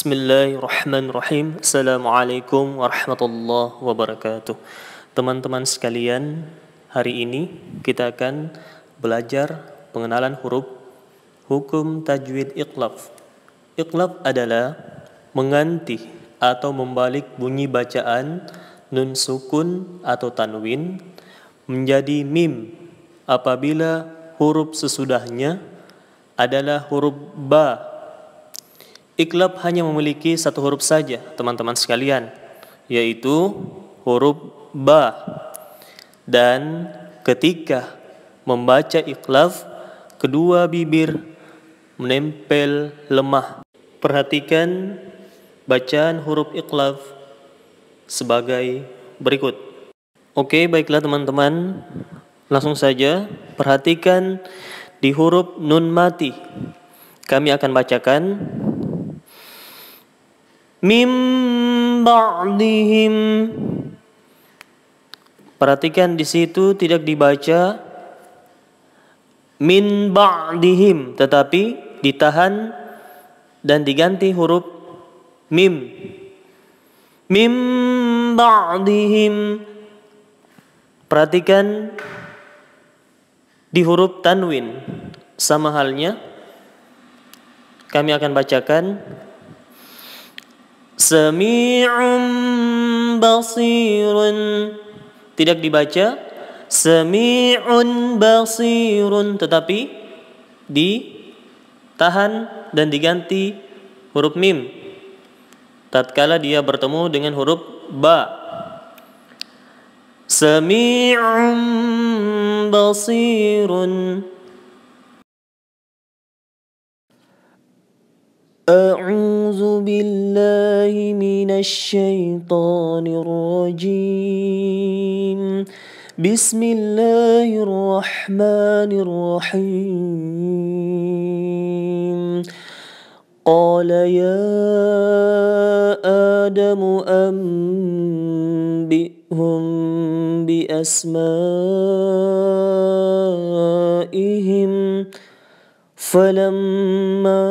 Bismillahirrahmanirrahim. Assalamualaikum warahmatullahi wabarakatuh. Teman-teman sekalian, hari ini kita akan belajar pengenalan huruf hukum tajwid iqlaf. Iqlaf adalah mengganti atau membalik bunyi bacaan nun sukun atau tanwin menjadi mim apabila huruf sesudahnya adalah huruf ba Iklab hanya memiliki satu huruf saja, teman-teman sekalian, yaitu huruf ba. Dan ketika membaca iklab, kedua bibir menempel lemah. Perhatikan bacaan huruf iklab sebagai berikut. Oke, baiklah teman-teman. Langsung saja perhatikan di huruf nun mati. Kami akan bacakan Mim ba'dihim. Perhatikan di situ tidak dibaca min ba'dihim tetapi ditahan dan diganti huruf mim. Mim ba'dihim. Perhatikan di huruf tanwin sama halnya kami akan bacakan Sami'un basirun. Tidak dibaca sami'un basirun tetapi ditahan dan diganti huruf mim tatkala dia bertemu dengan huruf ba. Sami'un basirun أعوذ بالله من الشيطان الرجيم بسم الله الرحمن الرحيم قال يا آدم أنبئهم بأسمائهم فلما